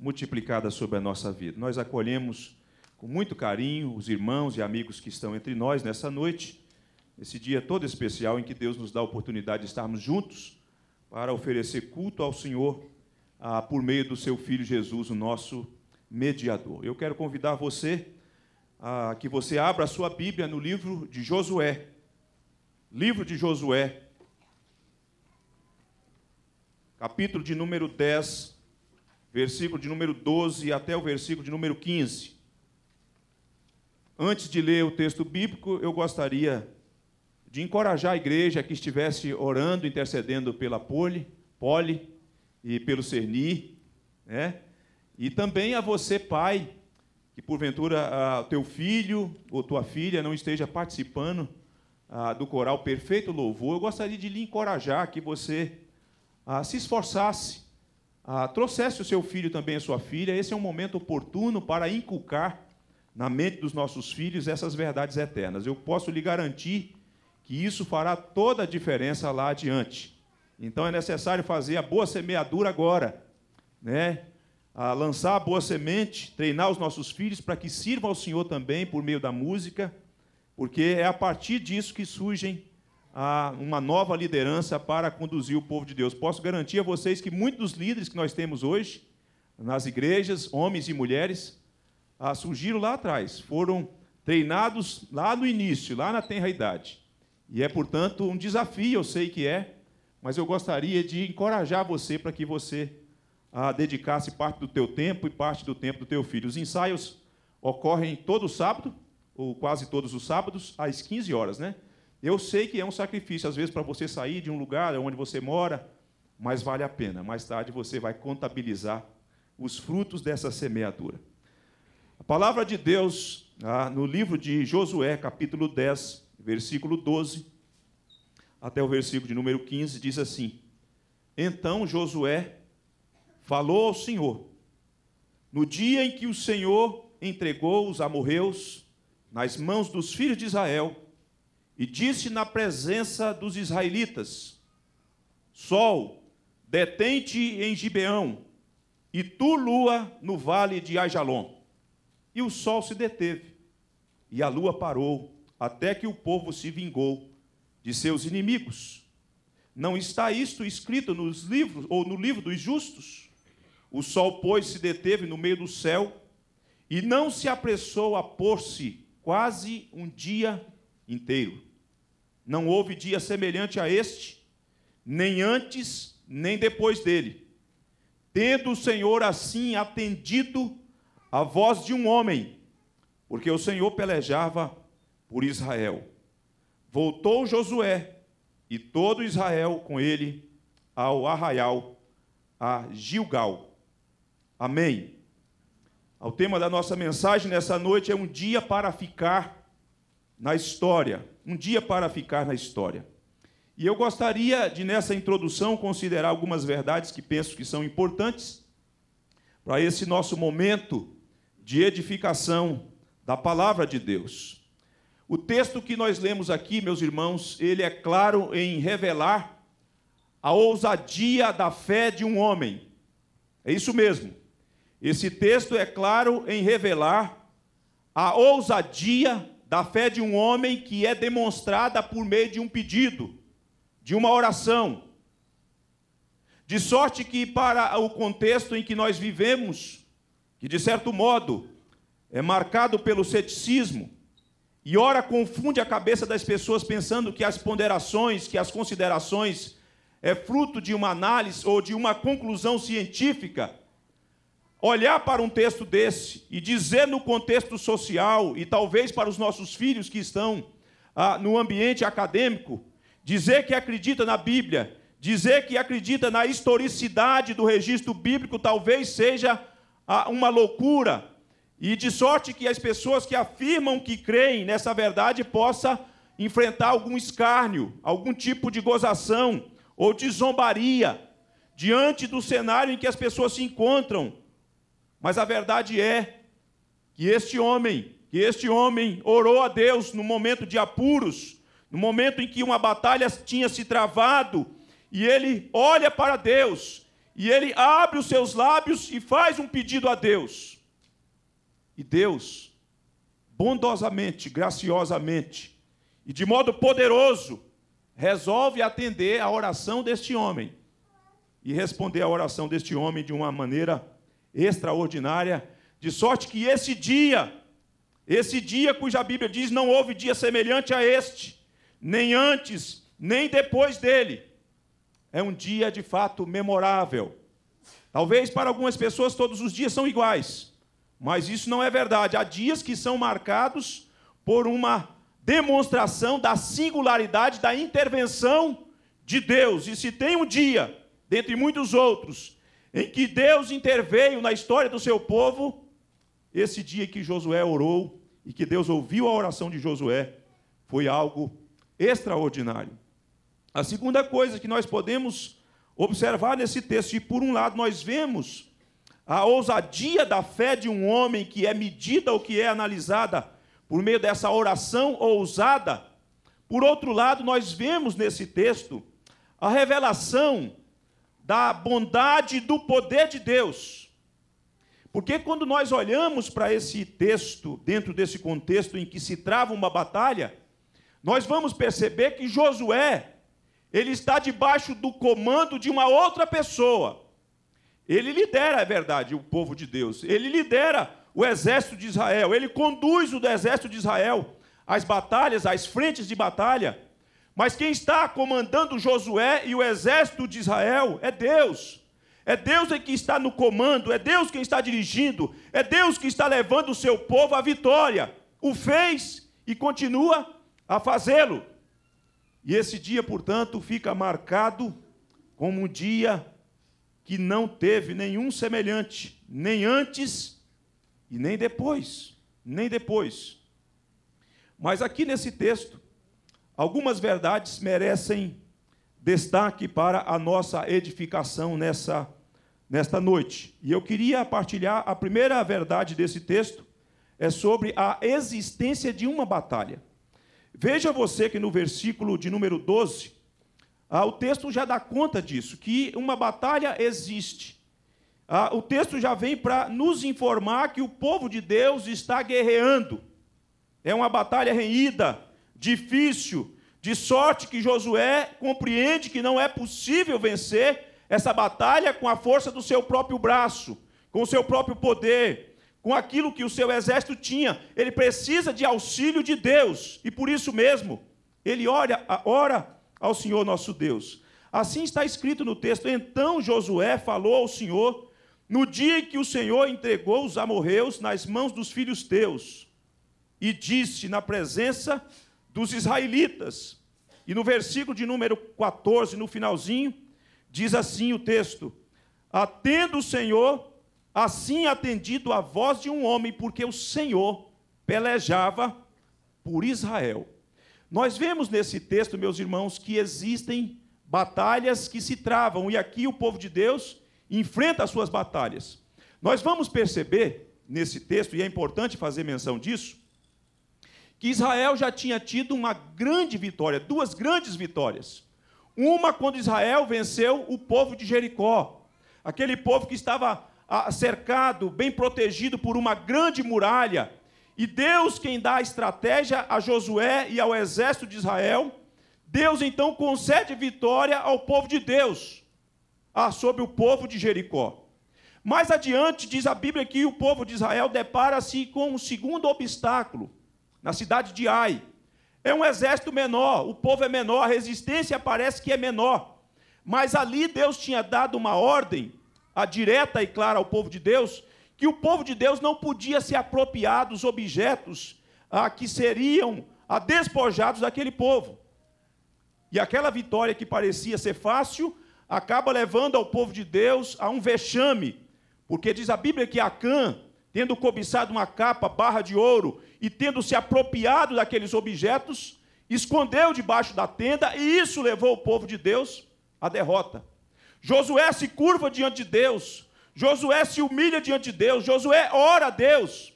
multiplicada sobre a nossa vida. Nós acolhemos com muito carinho os irmãos e amigos que estão entre nós nessa noite, esse dia todo especial em que Deus nos dá a oportunidade de estarmos juntos para oferecer culto ao Senhor ah, por meio do seu Filho Jesus, o nosso mediador. Eu quero convidar você a ah, que você abra a sua Bíblia no livro de Josué. Livro de Josué, capítulo de número 10, versículo de número 12 até o versículo de número 15. Antes de ler o texto bíblico, eu gostaria de encorajar a igreja que estivesse orando, intercedendo pela Poli, Poli e pelo Cerni, né? E também a você, pai, que porventura ah, o teu filho ou tua filha não esteja participando a, ah, do coral Perfeito Louvor, eu gostaria de lhe encorajar que você a, ah, se esforçasse ah, trouxesse o seu filho também a sua filha, esse é um momento oportuno para inculcar na mente dos nossos filhos essas verdades eternas. Eu posso lhe garantir que isso fará toda a diferença lá adiante. Então é necessário fazer a boa semeadura agora, né? A ah, lançar a boa semente, treinar os nossos filhos para que sirvam ao Senhor também por meio da música, porque é a partir disso que surgem a uma nova liderança para conduzir o povo de Deus. Posso garantir a vocês que muitos dos líderes que nós temos hoje nas igrejas, homens e mulheres, ah, surgiram lá atrás, foram treinados lá no início, lá na tenra idade. E é, portanto, um desafio, eu sei que é, mas eu gostaria de encorajar você para que você ah, dedicasse parte do teu tempo e parte do tempo do teu filho. Os ensaios ocorrem todo sábado, ou quase todos os sábados, às 15 horas, né? Eu sei que é um sacrifício, às vezes, para você sair de um lugar onde você mora, mas vale a pena. Mais tarde você vai contabilizar os frutos dessa semeadura. A palavra de Deus, ah, no livro de Josué, capítulo 10, versículo 12, até o versículo de número 15, diz assim: Então Josué falou ao Senhor, no dia em que o Senhor entregou os amorreus nas mãos dos filhos de Israel, e disse na presença dos israelitas: Sol, detente em Gibeão, e tu, lua, no vale de Ajalon. E o sol se deteve, e a lua parou, até que o povo se vingou de seus inimigos. Não está isto escrito nos livros ou no livro dos justos? O sol, pois, se deteve no meio do céu, e não se apressou a pôr-se quase um dia inteiro. Não houve dia semelhante a este, nem antes, nem depois dele. Tendo o Senhor assim atendido a voz de um homem, porque o Senhor pelejava por Israel. Voltou Josué e todo Israel com ele ao arraial, a Gilgal. Amém. O tema da nossa mensagem nessa noite é um dia para ficar na história, um dia para ficar na história. E eu gostaria de, nessa introdução, considerar algumas verdades que penso que são importantes para esse nosso momento de edificação da palavra de Deus. O texto que nós lemos aqui, meus irmãos, ele é claro em revelar a ousadia da fé de um homem. É isso mesmo. Esse texto é claro em revelar a ousadia da fé de um homem que é demonstrada por meio de um pedido, de uma oração. De sorte que, para o contexto em que nós vivemos, que de certo modo é marcado pelo ceticismo, e ora confunde a cabeça das pessoas pensando que as ponderações, que as considerações é fruto de uma análise ou de uma conclusão científica, olhar para um texto desse e dizer no contexto social, e talvez para os nossos filhos que estão ah, no ambiente acadêmico, dizer que acredita na Bíblia, dizer que acredita na historicidade do registro bíblico, talvez seja ah, uma loucura. E de sorte que as pessoas que afirmam que creem nessa verdade possa enfrentar algum escárnio, algum tipo de gozação ou de zombaria diante do cenário em que as pessoas se encontram mas a verdade é que este homem, que este homem orou a Deus no momento de apuros, no momento em que uma batalha tinha se travado, e ele olha para Deus, e ele abre os seus lábios e faz um pedido a Deus. E Deus, bondosamente, graciosamente, e de modo poderoso, resolve atender a oração deste homem e responder à oração deste homem de uma maneira extraordinária, de sorte que esse dia, esse dia cuja Bíblia diz não houve dia semelhante a este, nem antes, nem depois dele, é um dia de fato memorável. Talvez para algumas pessoas todos os dias são iguais, mas isso não é verdade. Há dias que são marcados por uma demonstração da singularidade da intervenção de Deus. E se tem um dia, dentre muitos outros, em que Deus interveio na história do seu povo, esse dia que Josué orou e que Deus ouviu a oração de Josué, foi algo extraordinário. A segunda coisa que nós podemos observar nesse texto, e por um lado nós vemos a ousadia da fé de um homem que é medida ou que é analisada por meio dessa oração ousada, por outro lado, nós vemos nesse texto a revelação da bondade e do poder de Deus. Porque quando nós olhamos para esse texto, dentro desse contexto em que se trava uma batalha, nós vamos perceber que Josué, ele está debaixo do comando de uma outra pessoa. Ele lidera, é verdade, o povo de Deus. Ele lidera o exército de Israel. Ele conduz o exército de Israel às batalhas, às frentes de batalha. Mas quem está comandando Josué e o exército de Israel é Deus. É Deus é que está no comando, é Deus quem está dirigindo, é Deus que está levando o seu povo à vitória. O fez e continua a fazê-lo. E esse dia, portanto, fica marcado como um dia que não teve nenhum semelhante, nem antes e nem depois, nem depois. Mas aqui nesse texto, Algumas verdades merecem destaque para a nossa edificação nessa nesta noite. E eu queria partilhar a primeira verdade desse texto é sobre a existência de uma batalha. Veja você que no versículo de número 12, ah, o texto já dá conta disso, que uma batalha existe. Ah, o texto já vem para nos informar que o povo de Deus está guerreando. É uma batalha renhida, difícil, de sorte que Josué compreende que não é possível vencer essa batalha com a força do seu próprio braço, com o seu próprio poder, com aquilo que o seu exército tinha. Ele precisa de auxílio de Deus, e por isso mesmo ele ora, ora ao Senhor nosso Deus. Assim está escrito no texto: Então Josué falou ao Senhor no dia em que o Senhor entregou os amorreus nas mãos dos filhos teus, e disse na presença de dos israelitas. E no versículo de número 14, no finalzinho, diz assim o texto: Atendo o Senhor, assim atendido a voz de um homem, porque o Senhor pelejava por Israel. Nós vemos nesse texto, meus irmãos, que existem batalhas que se travam, e aqui o povo de Deus enfrenta as suas batalhas. Nós vamos perceber nesse texto, e é importante fazer menção disso, que Israel já tinha tido uma grande vitória, duas grandes vitórias. Uma quando Israel venceu o povo de Jericó, aquele povo que estava ah, cercado, bem protegido por uma grande muralha. E Deus, quem dá a estratégia a Josué e ao exército de Israel, Deus então concede vitória ao povo de Deus, ah, sobre o povo de Jericó. Mais adiante, diz a Bíblia que o povo de Israel depara-se com um segundo obstáculo na cidade de Ai. É um exército menor, o povo é menor, a resistência parece que é menor. Mas ali Deus tinha dado uma ordem, a direta e clara ao povo de Deus, que o povo de Deus não podia se apropriar dos objetos a ah, que seriam a ah, despojados daquele povo. E aquela vitória que parecia ser fácil, acaba levando ao povo de Deus a um vexame, porque diz a Bíblia que Acã, tendo cobiçado uma capa, barra de ouro, e, tendo se apropriado daqueles objetos, escondeu debaixo da tenda, e isso levou o povo de Deus à derrota. Josué se curva diante de Deus, Josué se humilha diante de Deus, Josué ora a Deus.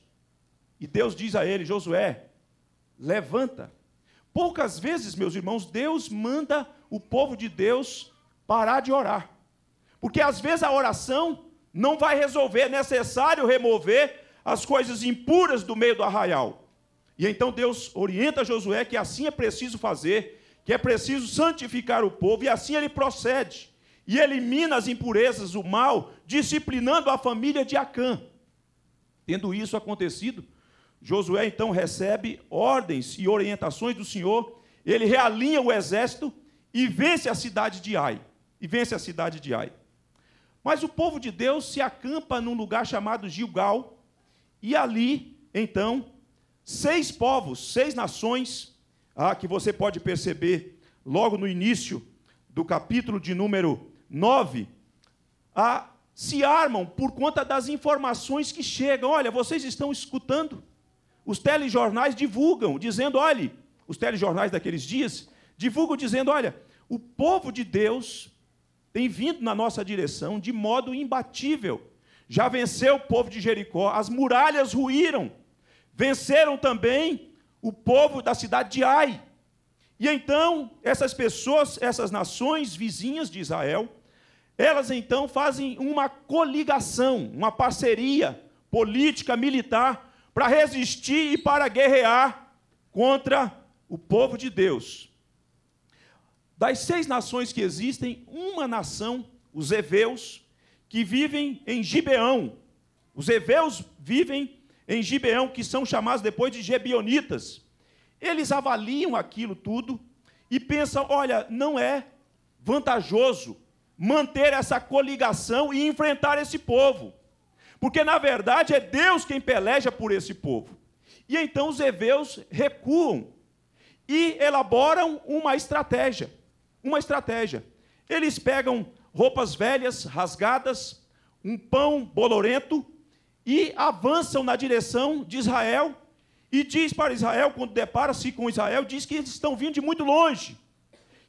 E Deus diz a ele: Josué, levanta. Poucas vezes, meus irmãos, Deus manda o povo de Deus parar de orar. Porque às vezes a oração não vai resolver, é necessário remover as coisas impuras do meio do arraial. E então Deus orienta Josué que assim é preciso fazer, que é preciso santificar o povo, e assim ele procede. E elimina as impurezas, o mal, disciplinando a família de Acã. Tendo isso acontecido, Josué então recebe ordens e orientações do Senhor, ele realinha o exército e vence a cidade de Ai. E vence a cidade de Ai. Mas o povo de Deus se acampa num lugar chamado Gilgal, e ali, então, seis povos, seis nações, ah, que você pode perceber logo no início do capítulo de número 9, ah, se armam por conta das informações que chegam. Olha, vocês estão escutando. Os telejornais divulgam, dizendo: olhe, os telejornais daqueles dias divulgam dizendo: olha, o povo de Deus tem vindo na nossa direção de modo imbatível já venceu o povo de Jericó, as muralhas ruíram, venceram também o povo da cidade de Ai. E então, essas pessoas, essas nações vizinhas de Israel, elas então fazem uma coligação, uma parceria política, militar, para resistir e para guerrear contra o povo de Deus. Das seis nações que existem, uma nação, os heveus, que vivem em Gibeão. Os heveus vivem em Gibeão, que são chamados depois de Gebionitas. Eles avaliam aquilo tudo e pensam: olha, não é vantajoso manter essa coligação e enfrentar esse povo. Porque, na verdade, é Deus quem peleja por esse povo. E então os heveus recuam e elaboram uma estratégia. Uma estratégia. Eles pegam roupas velhas, rasgadas, um pão bolorento, e avançam na direção de Israel. E diz para Israel, quando depara-se com Israel, diz que eles estão vindo de muito longe,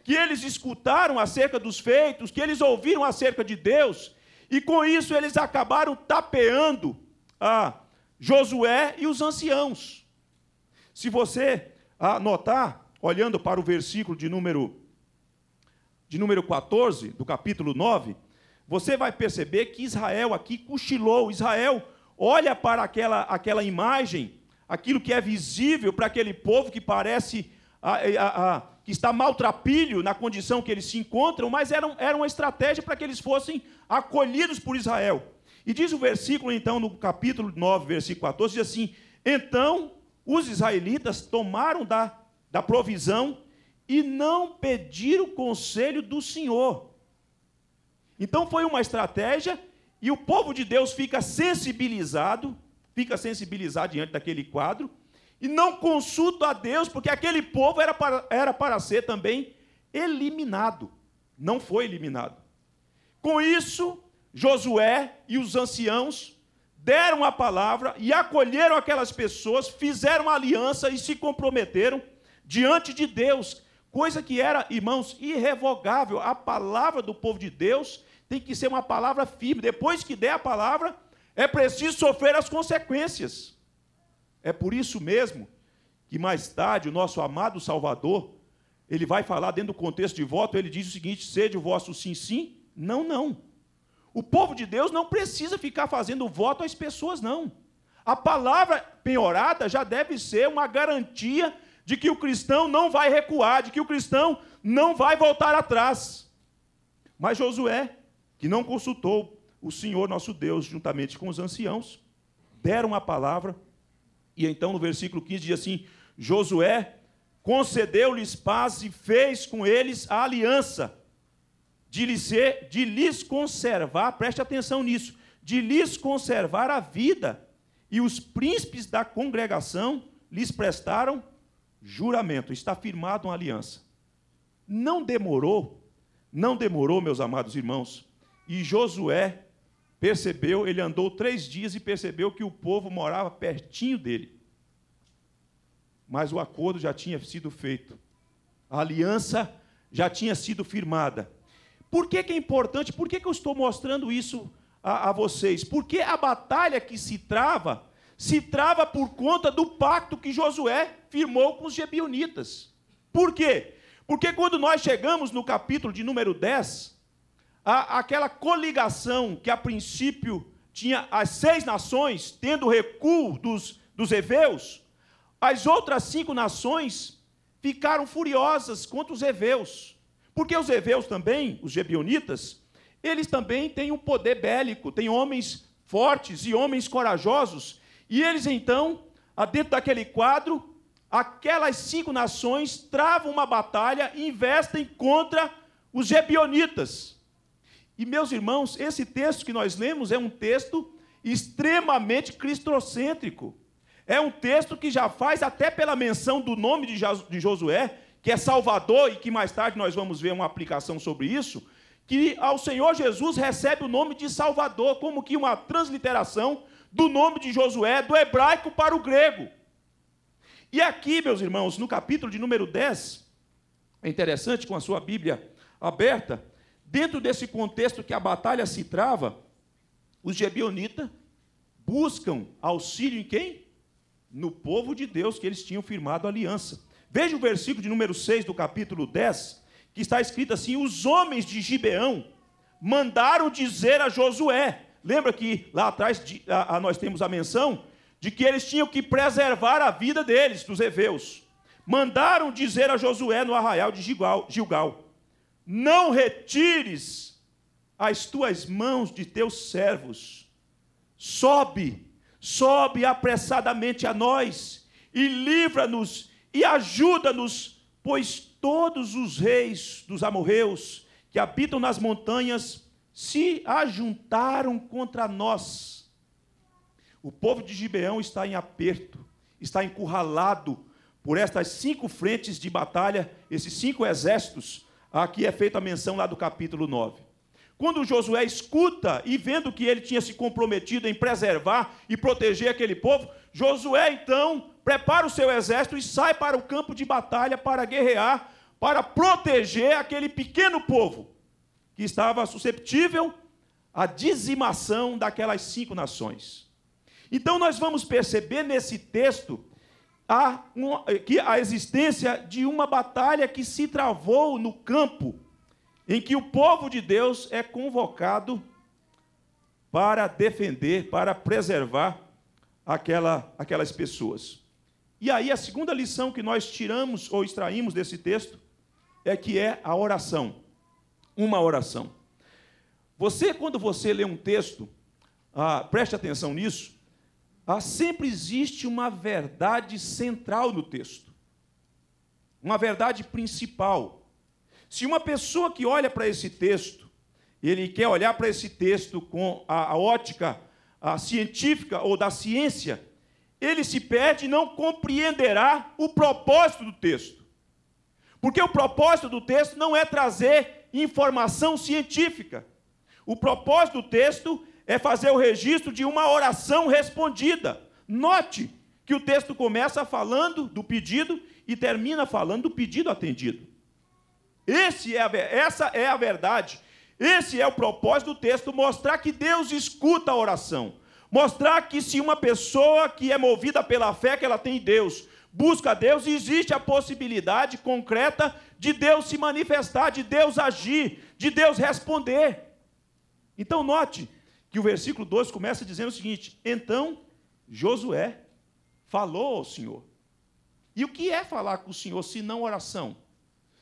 que eles escutaram acerca dos feitos, que eles ouviram acerca de Deus, e com isso eles acabaram tapeando a Josué e os anciãos. Se você notar, olhando para o versículo de número de número 14, do capítulo 9, você vai perceber que Israel aqui cochilou. Israel olha para aquela, aquela imagem, aquilo que é visível para aquele povo que parece a, a, a, que está maltrapilho na condição que eles se encontram, mas era, era uma estratégia para que eles fossem acolhidos por Israel. E diz o versículo, então, no capítulo 9, versículo 14, diz assim: Então os israelitas tomaram da, da provisão e não pedir o conselho do Senhor. Então foi uma estratégia e o povo de Deus fica sensibilizado, fica sensibilizado diante daquele quadro e não consulta a Deus, porque aquele povo era para, era para ser também eliminado. Não foi eliminado. Com isso, Josué e os anciãos deram a palavra e acolheram aquelas pessoas, fizeram aliança e se comprometeram diante de Deus coisa que era, irmãos, irrevogável. A palavra do povo de Deus tem que ser uma palavra firme. Depois que der a palavra, é preciso sofrer as consequências. É por isso mesmo que mais tarde o nosso amado Salvador, ele vai falar dentro do contexto de voto, ele diz o seguinte: sede o vosso sim, sim, não, não. O povo de Deus não precisa ficar fazendo voto às pessoas, não. A palavra penhorada já deve ser uma garantia de que o cristão não vai recuar, de que o cristão não vai voltar atrás. Mas Josué, que não consultou o Senhor nosso Deus juntamente com os anciãos, deram a palavra, e então no versículo 15 diz assim: Josué concedeu-lhes paz e fez com eles a aliança de lhes, ser, de lhes conservar, preste atenção nisso, de lhes conservar a vida, e os príncipes da congregação lhes prestaram juramento, está firmada uma aliança. Não demorou, não demorou, meus amados irmãos, e Josué percebeu, ele andou três dias e percebeu que o povo morava pertinho dele. Mas o acordo já tinha sido feito, a aliança já tinha sido firmada. Por que, que é importante? Por que, que eu estou mostrando isso a, a vocês? Porque a batalha que se trava se trava por conta do pacto que Josué firmou com os Gebionitas. Por quê? Porque quando nós chegamos no capítulo de número 10, a, aquela coligação que a princípio tinha as seis nações, tendo recuo dos, dos heveus, as outras cinco nações ficaram furiosas contra os heveus. Porque os heveus também, os gebionitas, eles também têm um poder bélico, têm homens fortes e homens corajosos e eles então, dentro daquele quadro, aquelas cinco nações travam uma batalha e investem contra os gebionitas. E meus irmãos, esse texto que nós lemos é um texto extremamente cristocêntrico. É um texto que já faz até pela menção do nome de Josué, que é Salvador, e que mais tarde nós vamos ver uma aplicação sobre isso, que ao Senhor Jesus recebe o nome de Salvador, como que uma transliteração do nome de Josué, do hebraico para o grego. E aqui, meus irmãos, no capítulo de número 10, é interessante com a sua Bíblia aberta, dentro desse contexto que a batalha se trava, os gebionitas buscam auxílio em quem? No povo de Deus que eles tinham firmado aliança. Veja o versículo de número 6 do capítulo 10, que está escrito assim: Os homens de Gibeão mandaram dizer a Josué, Lembra que lá atrás de, a, a, nós temos a menção de que eles tinham que preservar a vida deles, dos heveus. Mandaram dizer a Josué no arraial de Gilgal, Gilgal não retires as tuas mãos de teus servos. Sobe, sobe apressadamente a nós e livra-nos e ajuda-nos, pois todos os reis dos amorreus que habitam nas montanhas se ajuntaram contra nós. O povo de Gibeão está em aperto, está encurralado por estas cinco frentes de batalha, esses cinco exércitos, a que é feita a menção lá do capítulo 9. Quando Josué escuta e vendo que ele tinha se comprometido em preservar e proteger aquele povo, Josué então prepara o seu exército e sai para o campo de batalha para guerrear, para proteger aquele pequeno povo que estava susceptível à dizimação daquelas cinco nações. Então, nós vamos perceber nesse texto a, que a existência de uma batalha que se travou no campo, em que o povo de Deus é convocado para defender, para preservar aquela, aquelas pessoas. E aí, a segunda lição que nós tiramos ou extraímos desse texto é que é a oração uma oração. Você, quando você lê um texto, ah, preste atenção nisso, ah, sempre existe uma verdade central no texto, uma verdade principal. Se uma pessoa que olha para esse texto, ele quer olhar para esse texto com a, a ótica a científica ou da ciência, ele se perde e não compreenderá o propósito do texto. Porque o propósito do texto não é trazer informação científica. O propósito do texto é fazer o registro de uma oração respondida. Note que o texto começa falando do pedido e termina falando do pedido atendido. É a, essa é a verdade. Esse é o propósito do texto: mostrar que Deus escuta a oração. Mostrar que se uma pessoa que é movida pela fé que ela tem em Deus, busca a Deus, existe a possibilidade concreta de Deus se manifestar, de Deus agir, de Deus responder. Então, note que o versículo 2 começa dizendo o seguinte: Então Josué falou ao Senhor. E o que é falar com o Senhor se não oração?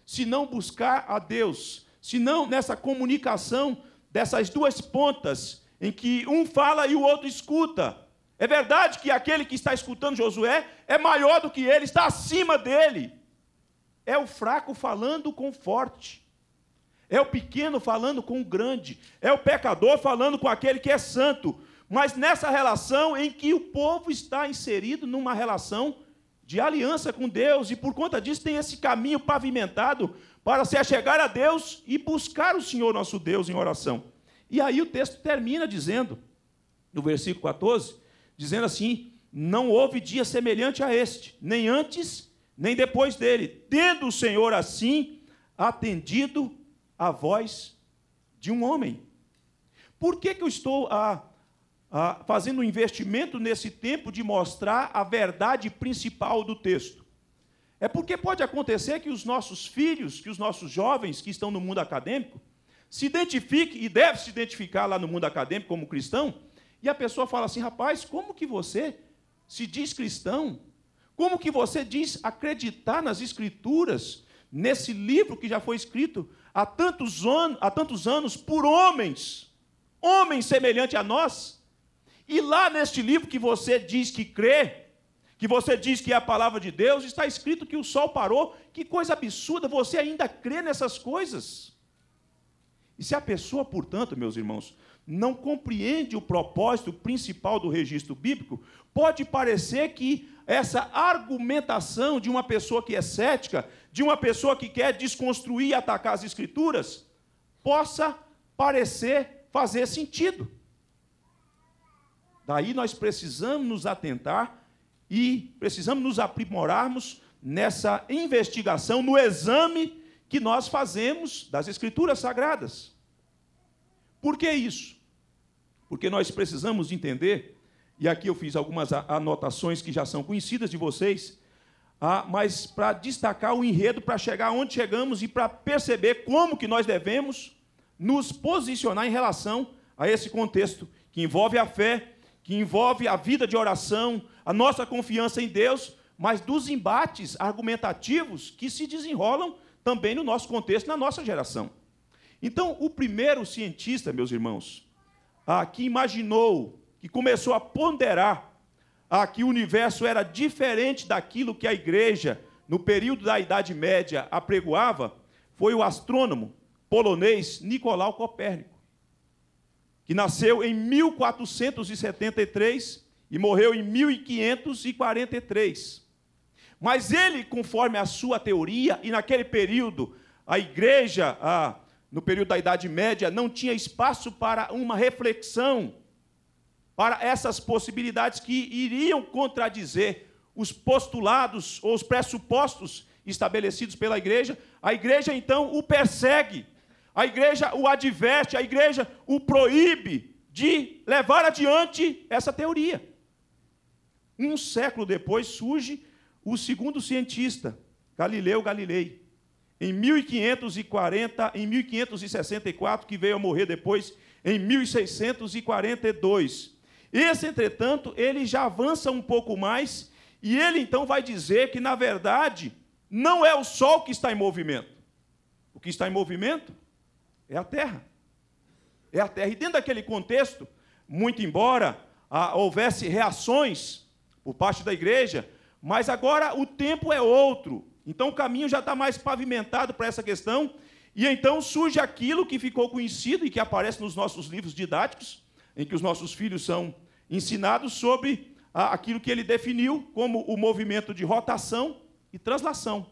Se não buscar a Deus? Se não nessa comunicação dessas duas pontas em que um fala e o outro escuta? É verdade que aquele que está escutando Josué é maior do que ele, está acima dele. É o fraco falando com o forte. É o pequeno falando com o grande. É o pecador falando com aquele que é santo. Mas nessa relação em que o povo está inserido numa relação de aliança com Deus, e por conta disso tem esse caminho pavimentado para se achegar a Deus e buscar o Senhor nosso Deus em oração. E aí o texto termina dizendo, no versículo 14, dizendo assim: não houve dia semelhante a este, nem antes, nem depois dele, tendo o Senhor assim atendido a voz de um homem. Por que, que eu estou a, ah, a, ah, fazendo um investimento nesse tempo de mostrar a verdade principal do texto? É porque pode acontecer que os nossos filhos, que os nossos jovens que estão no mundo acadêmico, se identifiquem e deve se identificar lá no mundo acadêmico como cristão, e a pessoa fala assim: rapaz, como que você se diz cristão, como que você diz acreditar nas Escrituras, nesse livro que já foi escrito há tantos, anos, há tantos anos por homens, homens semelhantes a nós? E lá neste livro que você diz que crê, que você diz que é a palavra de Deus, está escrito que o sol parou. Que coisa absurda, você ainda crê nessas coisas? E se a pessoa, portanto, meus irmãos, não compreende o propósito principal do registro bíblico, pode parecer que essa argumentação de uma pessoa que é cética, de uma pessoa que quer desconstruir e atacar as escrituras, possa parecer fazer sentido. Daí nós precisamos nos atentar e precisamos nos aprimorarmos nessa investigação, no exame que nós fazemos das escrituras sagradas. Por que isso? Porque nós precisamos entender, e aqui eu fiz algumas anotações que já são conhecidas de vocês, mas para destacar o enredo, para chegar onde chegamos e para perceber como que nós devemos nos posicionar em relação a esse contexto que envolve a fé, que envolve a vida de oração, a nossa confiança em Deus, mas dos embates argumentativos que se desenrolam também no nosso contexto, na nossa geração. Então, o primeiro cientista, meus irmãos, ah, que imaginou, que começou a ponderar ah, que o universo era diferente daquilo que a igreja, no período da Idade Média, apregoava, foi o astrônomo polonês Nicolau Copérnico, que nasceu em 1473 e morreu em 1543. Mas ele, conforme a sua teoria, e naquele período, a igreja, a no período da Idade Média, não tinha espaço para uma reflexão, para essas possibilidades que iriam contradizer os postulados ou os pressupostos estabelecidos pela igreja. A igreja, então, o persegue, a igreja o adverte, a igreja o proíbe de levar adiante essa teoria. Um século depois surge o segundo cientista, Galileu Galilei em 1540, em 1564, que veio a morrer depois em 1642. Esse, entretanto, ele já avança um pouco mais e ele então vai dizer que, na verdade, não é o sol que está em movimento. O que está em movimento é a terra. É a terra. E dentro daquele contexto, muito embora ah, houvesse reações por parte da igreja, mas agora o tempo é outro. Então o caminho já está mais pavimentado para essa questão. E então surge aquilo que ficou conhecido e que aparece nos nossos livros didáticos, em que os nossos filhos são ensinados sobre aquilo que ele definiu como o movimento de rotação e translação,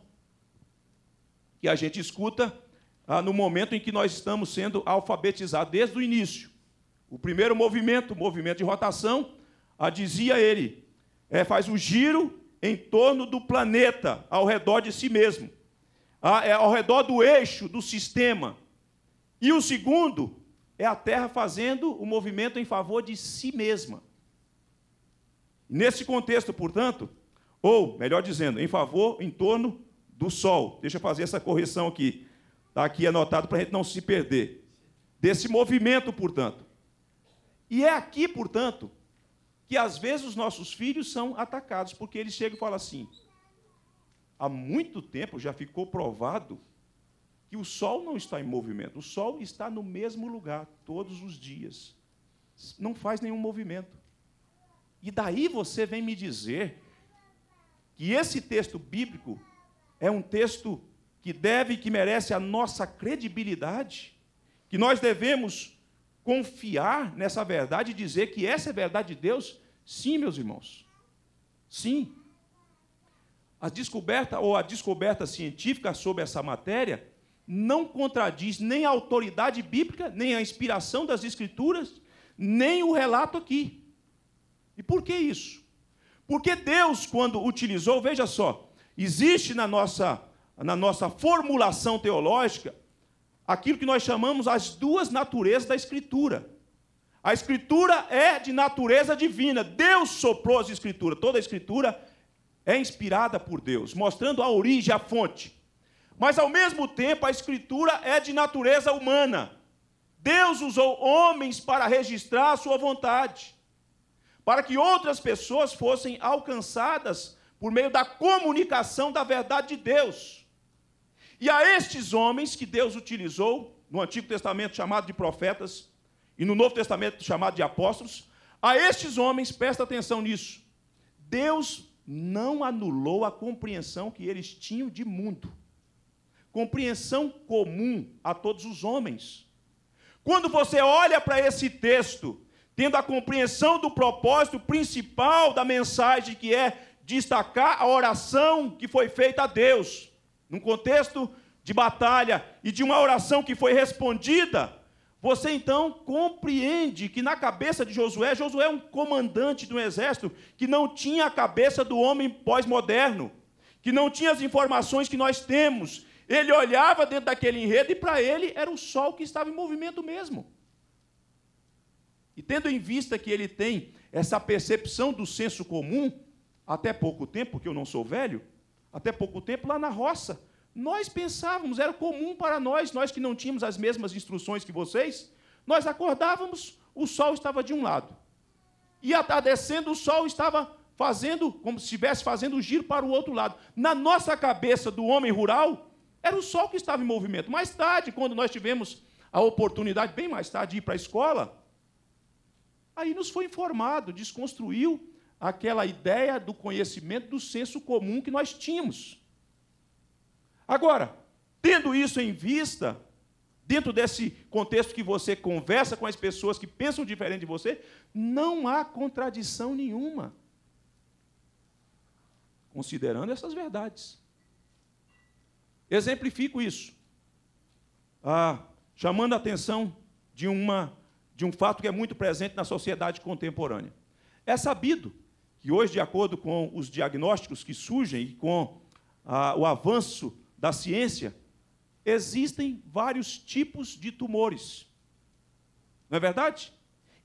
que a gente escuta ah, no momento em que nós estamos sendo alfabetizados desde o início. O primeiro movimento, o movimento de rotação, ah, dizia ele, é, faz o giro em torno do planeta, ao redor de si mesmo, ah, é ao redor do eixo do sistema. E o segundo é a Terra fazendo o movimento em favor de si mesma. Nesse contexto, portanto, ou, melhor dizendo, em favor, em torno do Sol. Deixa eu fazer essa correção aqui. Está aqui anotado para a gente não se perder. Desse movimento, portanto. E é aqui, portanto, que às vezes os nossos filhos são atacados, porque eles chegam e falam assim: há muito tempo já ficou provado que o sol não está em movimento, o sol está no mesmo lugar todos os dias, não faz nenhum movimento. E daí você vem me dizer que esse texto bíblico é um texto que deve e que merece a nossa credibilidade, que nós devemos confiar nessa verdade e dizer que essa é a verdade de Deus? Sim, meus irmãos. Sim. A descoberta ou a descoberta científica sobre essa matéria não contradiz nem a autoridade bíblica, nem a inspiração das escrituras, nem o relato aqui. E por que isso? Porque Deus, quando utilizou, veja só, existe na nossa, na nossa formulação teológica aquilo que nós chamamos as duas naturezas da Escritura. A Escritura é de natureza divina. Deus soprou as Escrituras. Toda a Escritura é inspirada por Deus, mostrando a origem, a fonte. Mas, ao mesmo tempo, a Escritura é de natureza humana. Deus usou homens para registrar a sua vontade, para que outras pessoas fossem alcançadas por meio da comunicação da verdade de Deus. E a estes homens que Deus utilizou, no Antigo Testamento chamado de profetas, e no Novo Testamento chamado de apóstolos, a estes homens, presta atenção nisso, Deus não anulou a compreensão que eles tinham de mundo. Compreensão comum a todos os homens. Quando você olha para esse texto, tendo a compreensão do propósito principal da mensagem, que é destacar a oração que foi feita a Deus, num contexto de batalha e de uma oração que foi respondida, você então compreende que na cabeça de Josué, Josué é um comandante do um exército que não tinha a cabeça do homem pós-moderno, que não tinha as informações que nós temos. Ele olhava dentro daquele enredo e para ele era o sol que estava em movimento mesmo. E tendo em vista que ele tem essa percepção do senso comum, até pouco tempo, porque eu não sou velho, até pouco tempo, lá na roça. Nós pensávamos, era comum para nós, nós que não tínhamos as mesmas instruções que vocês, nós acordávamos, o sol estava de um lado. E descendo o sol estava fazendo, como se estivesse fazendo o giro para o outro lado. Na nossa cabeça do homem rural, era o sol que estava em movimento. Mais tarde, quando nós tivemos a oportunidade, bem mais tarde, de ir para a escola, aí nos foi informado, desconstruiu aquela ideia do conhecimento do senso comum que nós tínhamos. Agora, tendo isso em vista, dentro desse contexto que você conversa com as pessoas que pensam diferente de você, não há contradição nenhuma. Considerando essas verdades. Exemplifico isso, ah, chamando a atenção de, uma, de um fato que é muito presente na sociedade contemporânea. É sabido que hoje, de acordo com os diagnósticos que surgem e com ah, o avanço da ciência, existem vários tipos de tumores. Não é verdade?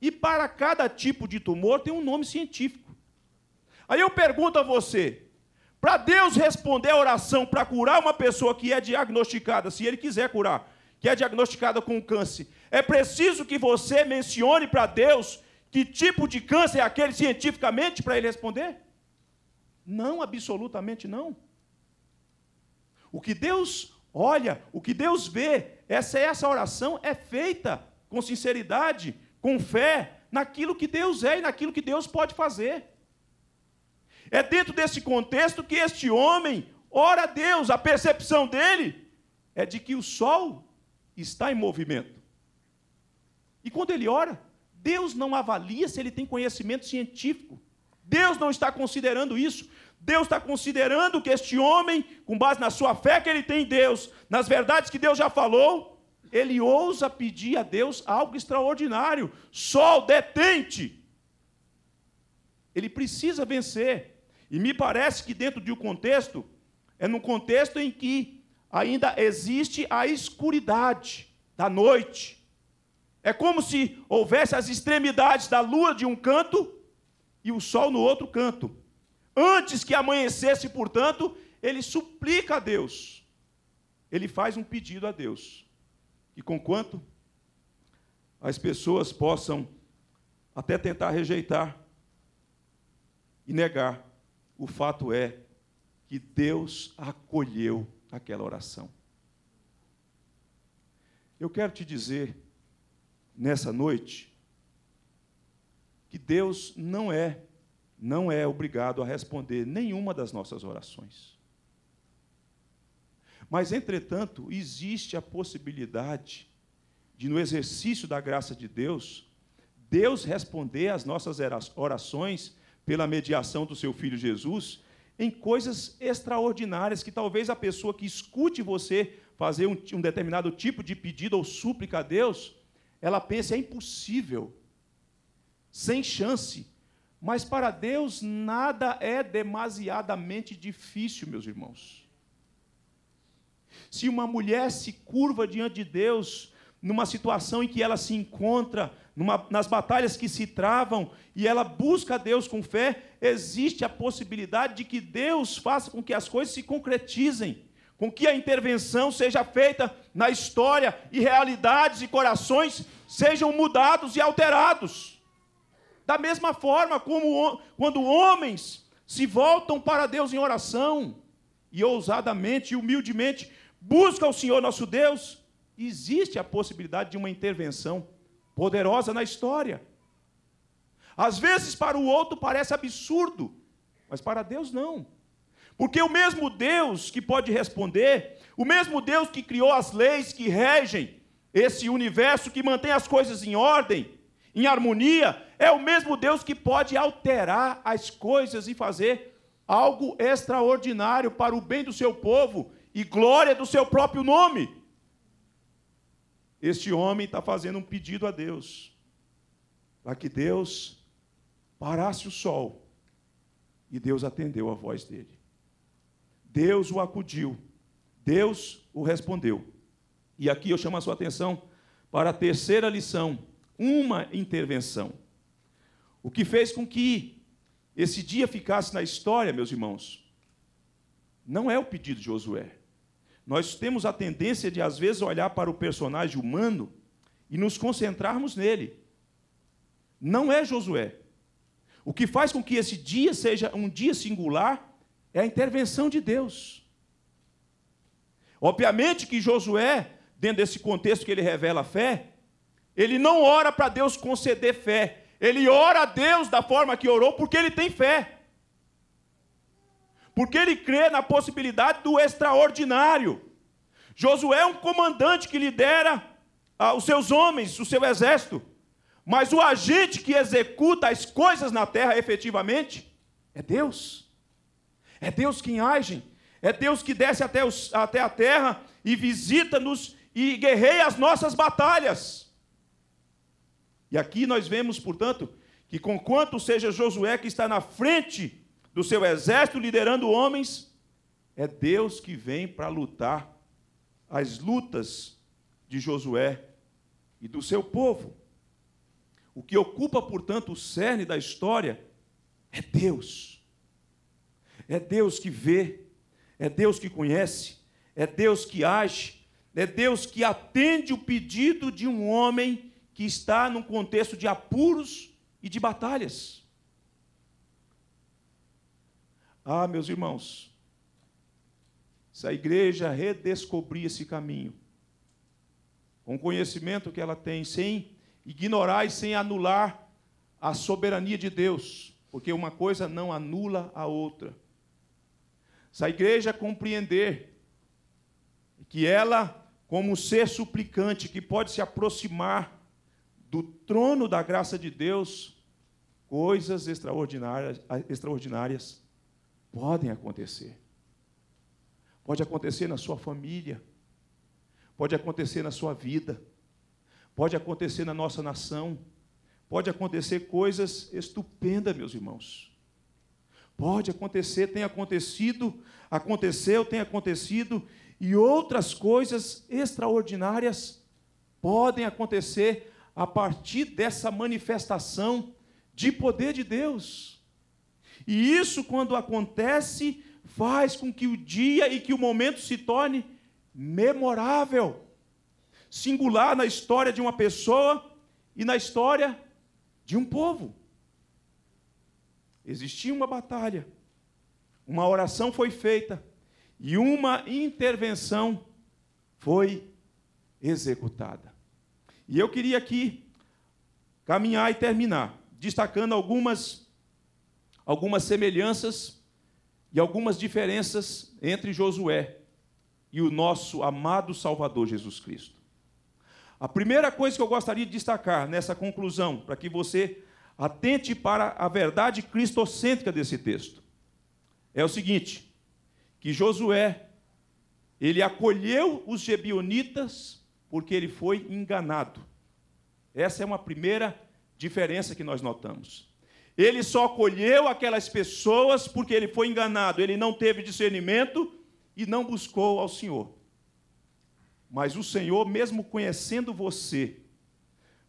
E para cada tipo de tumor tem um nome científico. Aí eu pergunto a você: para Deus responder a oração para curar uma pessoa que é diagnosticada, se Ele quiser curar, que é diagnosticada com câncer, é preciso que você mencione para Deus que tipo de câncer é aquele cientificamente para ele responder? Não, absolutamente não. O que Deus olha, o que Deus vê, essa, essa oração é feita com sinceridade, com fé, naquilo que Deus é e naquilo que Deus pode fazer. É dentro desse contexto que este homem ora a Deus, a percepção dele é de que o sol está em movimento. E quando ele ora, Deus não avalia se ele tem conhecimento científico. Deus não está considerando isso. Deus está considerando que este homem, com base na sua fé que ele tem em Deus, nas verdades que Deus já falou, ele ousa pedir a Deus algo extraordinário. Sol, detente! Ele precisa vencer. E me parece que, dentro de um contexto, é num contexto em que ainda existe a escuridade da noite é como se houvesse as extremidades da lua de um canto e o sol no outro canto. Antes que amanhecesse, portanto, ele suplica a Deus. Ele faz um pedido a Deus. E conquanto as pessoas possam até tentar rejeitar e negar, o fato é que Deus acolheu aquela oração. Eu quero te dizer nessa noite que Deus não é, não é obrigado a responder nenhuma das nossas orações. Mas, entretanto, existe a possibilidade de, no exercício da graça de Deus, Deus responder às nossas orações pela mediação do seu Filho Jesus em coisas extraordinárias que talvez a pessoa que escute você fazer um, um determinado tipo de pedido ou súplica a Deus ela pensa, é impossível, sem chance. Mas para Deus nada é demasiadamente difícil, meus irmãos. Se uma mulher se curva diante de Deus, numa situação em que ela se encontra, numa, nas batalhas que se travam, e ela busca Deus com fé, existe a possibilidade de que Deus faça com que as coisas se concretizem com que a intervenção seja feita na história e realidades e corações sejam mudados e alterados. Da mesma forma como quando homens se voltam para Deus em oração e ousadamente e humildemente buscam o Senhor nosso Deus, existe a possibilidade de uma intervenção poderosa na história. Às vezes para o outro parece absurdo, mas para Deus não. Porque o mesmo Deus que pode responder, o mesmo Deus que criou as leis que regem esse universo, que mantém as coisas em ordem, em harmonia, é o mesmo Deus que pode alterar as coisas e fazer algo extraordinário para o bem do seu povo e glória do seu próprio nome. Este homem está fazendo um pedido a Deus, para que Deus parasse o sol, e Deus atendeu a voz dele. Deus o acudiu, Deus o respondeu. E aqui eu chamo a sua atenção para a terceira lição, uma intervenção. O que fez com que esse dia ficasse na história, meus irmãos, não é o pedido de Josué. Nós temos a tendência de, às vezes, olhar para o personagem humano e nos concentrarmos nele. Não é Josué. O que faz com que esse dia seja um dia singular é a intervenção de Deus. Obviamente que Josué, dentro desse contexto que ele revela a fé, ele não ora para Deus conceder fé, ele ora a Deus da forma que orou, porque ele tem fé. Porque ele crê na possibilidade do extraordinário. Josué é um comandante que lidera ah, os seus homens, o seu exército. Mas o agente que executa as coisas na terra efetivamente é Deus. É Deus quem age, é Deus que desce até, os, até a terra e visita-nos e guerreia as nossas batalhas. E aqui nós vemos, portanto, que conquanto seja Josué que está na frente do seu exército, liderando homens, é Deus que vem para lutar as lutas de Josué e do seu povo. O que ocupa, portanto, o cerne da história é Deus. É Deus que vê, é Deus que conhece, é Deus que age, é Deus que atende o pedido de um homem que está num contexto de apuros e de batalhas. Ah, meus irmãos, se a igreja redescobrir esse caminho, com o conhecimento que ela tem, sem ignorar e sem anular a soberania de Deus, porque uma coisa não anula a outra. Se a igreja compreender que ela, como ser suplicante que pode se aproximar do trono da graça de Deus, coisas extraordinárias, extraordinárias podem acontecer. Pode acontecer na sua família, pode acontecer na sua vida, pode acontecer na nossa nação, pode acontecer coisas estupendas, meus irmãos. Pode acontecer, tem acontecido, aconteceu, tem acontecido, e outras coisas extraordinárias podem acontecer a partir dessa manifestação de poder de Deus. E isso, quando acontece, faz com que o dia e que o momento se torne memorável, singular na história de uma pessoa e na história de um povo. Existia uma batalha, uma oração foi feita e uma intervenção foi executada. E eu queria aqui caminhar e terminar, destacando algumas, algumas semelhanças e algumas diferenças entre Josué e o nosso amado Salvador Jesus Cristo. A primeira coisa que eu gostaria de destacar nessa conclusão, para que você Atente para a verdade cristocêntrica desse texto. É o seguinte, que Josué, ele acolheu os gebionitas porque ele foi enganado. Essa é uma primeira diferença que nós notamos. Ele só acolheu aquelas pessoas porque ele foi enganado, ele não teve discernimento e não buscou ao Senhor. Mas o Senhor, mesmo conhecendo você,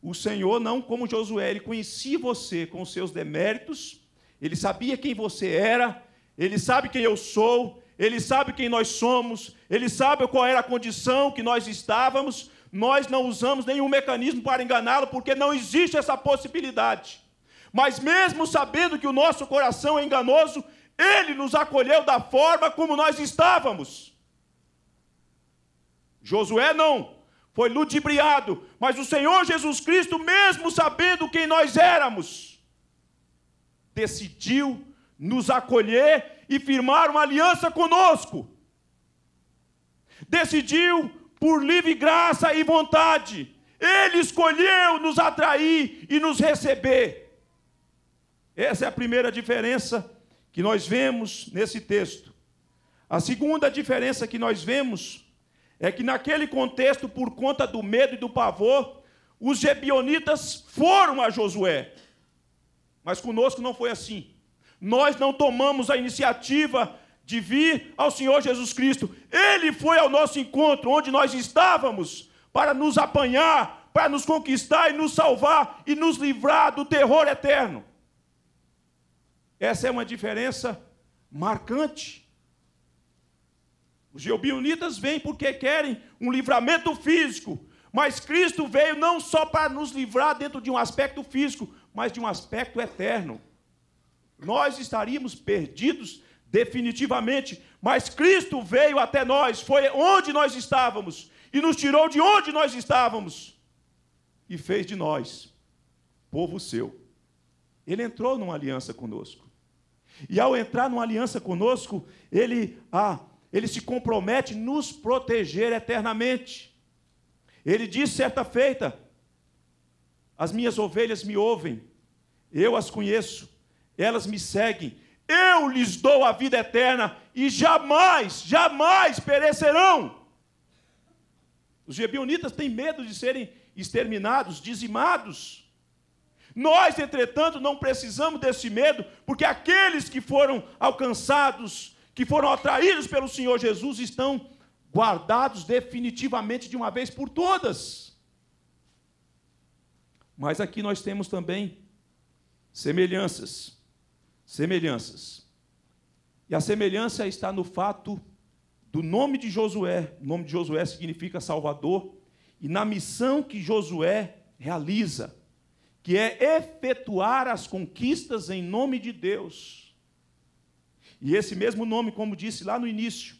o Senhor, não como Josué, ele conhecia você com os seus deméritos, ele sabia quem você era, ele sabe quem eu sou, ele sabe quem nós somos, ele sabe qual era a condição que nós estávamos. Nós não usamos nenhum mecanismo para enganá-lo, porque não existe essa possibilidade. Mas mesmo sabendo que o nosso coração é enganoso, ele nos acolheu da forma como nós estávamos. Josué não foi ludibriado, mas o Senhor Jesus Cristo, mesmo sabendo quem nós éramos, decidiu nos acolher e firmar uma aliança conosco. Decidiu por livre graça e vontade, ele escolheu nos atrair e nos receber. Essa é a primeira diferença que nós vemos nesse texto. A segunda diferença que nós vemos é que naquele contexto, por conta do medo e do pavor, os gebionitas foram a Josué. Mas conosco não foi assim. Nós não tomamos a iniciativa de vir ao Senhor Jesus Cristo. Ele foi ao nosso encontro, onde nós estávamos, para nos apanhar, para nos conquistar e nos salvar e nos livrar do terror eterno. Essa é uma diferença marcante. Os Geobionitas vêm porque querem um livramento físico, mas Cristo veio não só para nos livrar dentro de um aspecto físico, mas de um aspecto eterno. Nós estaríamos perdidos definitivamente, mas Cristo veio até nós, foi onde nós estávamos e nos tirou de onde nós estávamos e fez de nós povo seu. Ele entrou numa aliança conosco. E ao entrar numa aliança conosco, ele a ah, ele se compromete a nos proteger eternamente. Ele diz certa feita: As minhas ovelhas me ouvem, eu as conheço, elas me seguem, eu lhes dou a vida eterna e jamais, jamais perecerão. Os gebionitas têm medo de serem exterminados, dizimados. Nós, entretanto, não precisamos desse medo, porque aqueles que foram alcançados que foram atraídos pelo Senhor Jesus estão guardados definitivamente de uma vez por todas. Mas aqui nós temos também semelhanças. Semelhanças. E a semelhança está no fato do nome de Josué. O nome de Josué significa Salvador. E na missão que Josué realiza, que é efetuar as conquistas em nome de Deus. E esse mesmo nome, como disse lá no início,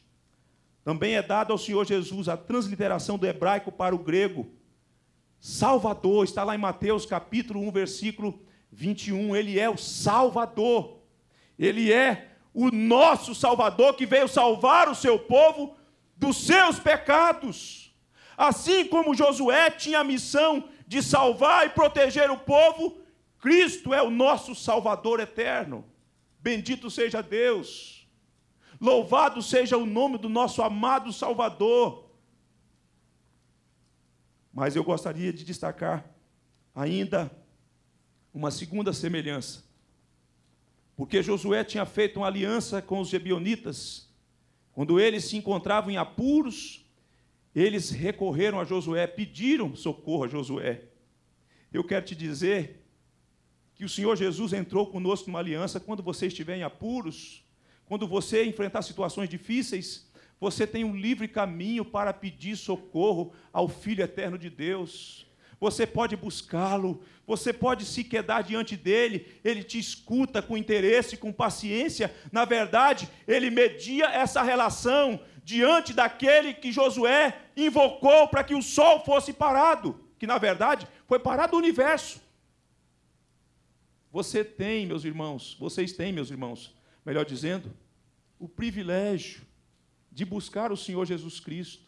também é dado ao Senhor Jesus, a transliteração do hebraico para o grego. Salvador, está lá em Mateus capítulo 1, versículo 21. Ele é o Salvador. Ele é o nosso Salvador que veio salvar o seu povo dos seus pecados. Assim como Josué tinha a missão de salvar e proteger o povo, Cristo é o nosso Salvador eterno. Bendito seja Deus. Louvado seja o nome do nosso amado Salvador. Mas eu gostaria de destacar ainda uma segunda semelhança. Porque Josué tinha feito uma aliança com os Gebionitas. Quando eles se encontravam em apuros, eles recorreram a Josué, pediram socorro a Josué. Eu quero te dizer que o Senhor Jesus entrou conosco numa aliança, quando você estiver em apuros, quando você enfrentar situações difíceis, você tem um livre caminho para pedir socorro ao Filho Eterno de Deus. Você pode buscá-lo, você pode se quedar diante dele, ele te escuta com interesse, com paciência. Na verdade, ele media essa relação diante daquele que Josué invocou para que o sol fosse parado, que na verdade foi parado o universo você tem, meus irmãos, vocês têm, meus irmãos, melhor dizendo, o privilégio de buscar o Senhor Jesus Cristo.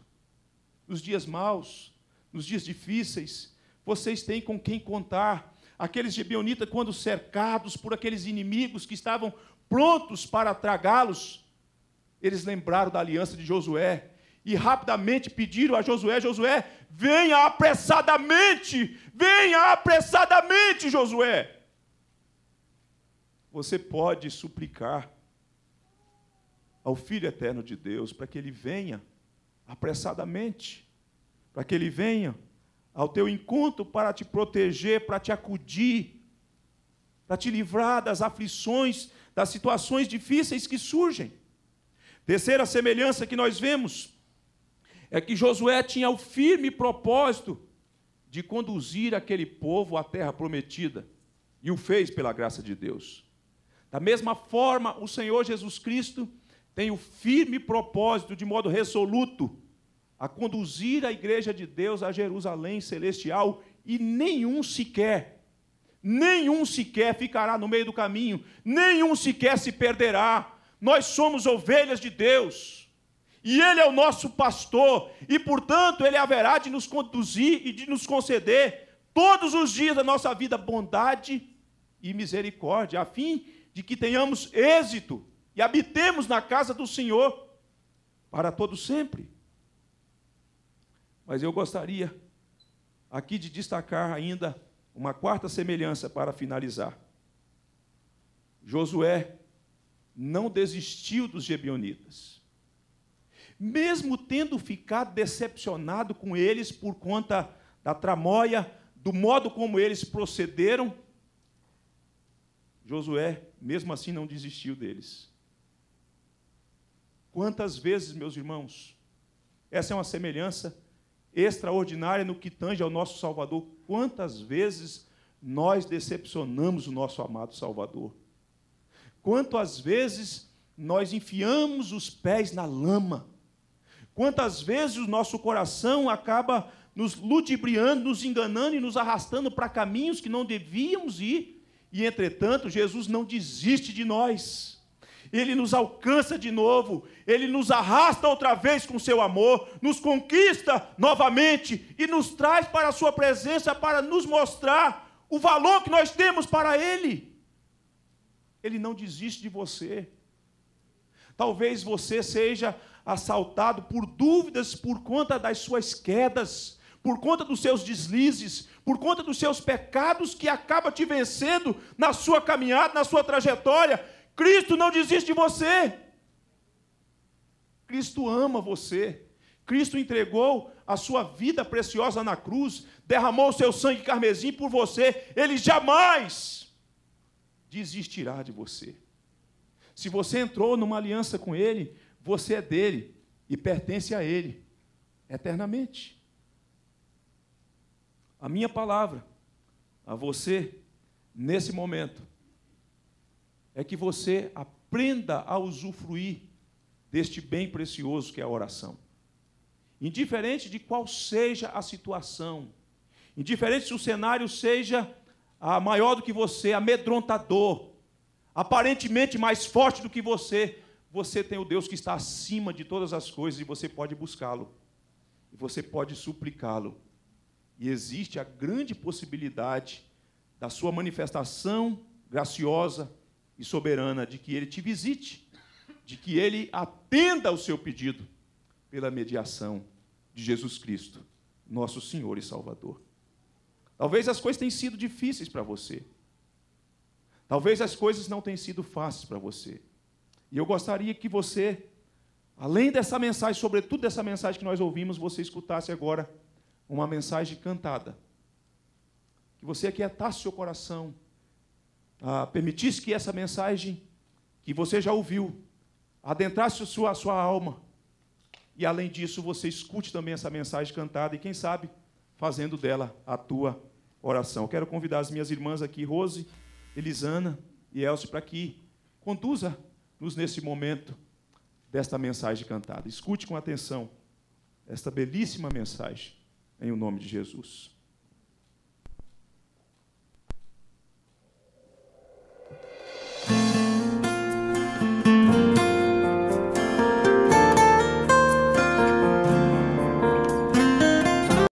Nos dias maus, nos dias difíceis, vocês têm com quem contar. Aqueles de Beonita, quando cercados por aqueles inimigos que estavam prontos para tragá-los, eles lembraram da aliança de Josué e rapidamente pediram a Josué: Josué, venha apressadamente, venha apressadamente, Josué. Você pode suplicar ao Filho Eterno de Deus para que ele venha apressadamente, para que ele venha ao teu encontro para te proteger, para te acudir, para te livrar das aflições, das situações difíceis que surgem. Terceira semelhança que nós vemos é que Josué tinha o firme propósito de conduzir aquele povo à terra prometida e o fez pela graça de Deus. Da mesma forma, o Senhor Jesus Cristo tem o firme propósito, de modo resoluto, a conduzir a igreja de Deus a Jerusalém celestial e nenhum sequer, nenhum sequer ficará no meio do caminho, nenhum sequer se perderá. Nós somos ovelhas de Deus. E Ele é o nosso pastor, e portanto Ele haverá de nos conduzir e de nos conceder todos os dias da nossa vida bondade e misericórdia, a fim de que tenhamos êxito e habitemos na casa do Senhor para todo sempre. Mas eu gostaria aqui de destacar ainda uma quarta semelhança para finalizar. Josué não desistiu dos gebionitas. Mesmo tendo ficado decepcionado com eles por conta da tramóia, do modo como eles procederam, Josué, mesmo assim, não desistiu deles. Quantas vezes, meus irmãos, essa é uma semelhança extraordinária no que tange ao nosso Salvador. Quantas vezes nós decepcionamos o nosso amado Salvador? Quantas vezes nós enfiamos os pés na lama? Quantas vezes o nosso coração acaba nos ludibriando, nos enganando e nos arrastando para caminhos que não devíamos ir? E entretanto, Jesus não desiste de nós. Ele nos alcança de novo, ele nos arrasta outra vez com seu amor, nos conquista novamente e nos traz para a sua presença para nos mostrar o valor que nós temos para ele. Ele não desiste de você. Talvez você seja assaltado por dúvidas por conta das suas quedas, por conta dos seus deslizes, por conta dos seus pecados que acaba te vencendo na sua caminhada, na sua trajetória. Cristo não desiste de você. Cristo ama você. Cristo entregou a sua vida preciosa na cruz, derramou o seu sangue carmesim por você. Ele jamais desistirá de você. Se você entrou numa aliança com ele, você é dele e pertence a ele eternamente a minha palavra a você nesse momento é que você aprenda a usufruir deste bem precioso que é a oração. Indiferente de qual seja a situação, indiferente se o cenário seja maior do que você, amedrontador, aparentemente mais forte do que você, você tem o Deus que está acima de todas as coisas e você pode buscá-lo, e você pode suplicá-lo e existe a grande possibilidade da sua manifestação graciosa e soberana de que ele te visite, de que ele atenda o seu pedido pela mediação de Jesus Cristo, nosso Senhor e Salvador. Talvez as coisas tenham sido difíceis para você. Talvez as coisas não tenham sido fáceis para você. E eu gostaria que você, além dessa mensagem, sobretudo dessa mensagem que nós ouvimos, você escutasse agora uma mensagem cantada. Que você aquietasse seu coração, ah, permitisse que essa mensagem que você já ouviu adentrasse a sua, a sua alma. E além disso, você escute também essa mensagem cantada e, quem sabe, fazendo dela a tua oração. Eu quero convidar as minhas irmãs aqui, Rose, Elisana e Elcio, para que conduza-nos nesse momento desta mensagem cantada. Escute com atenção esta belíssima mensagem em o nome de Jesus.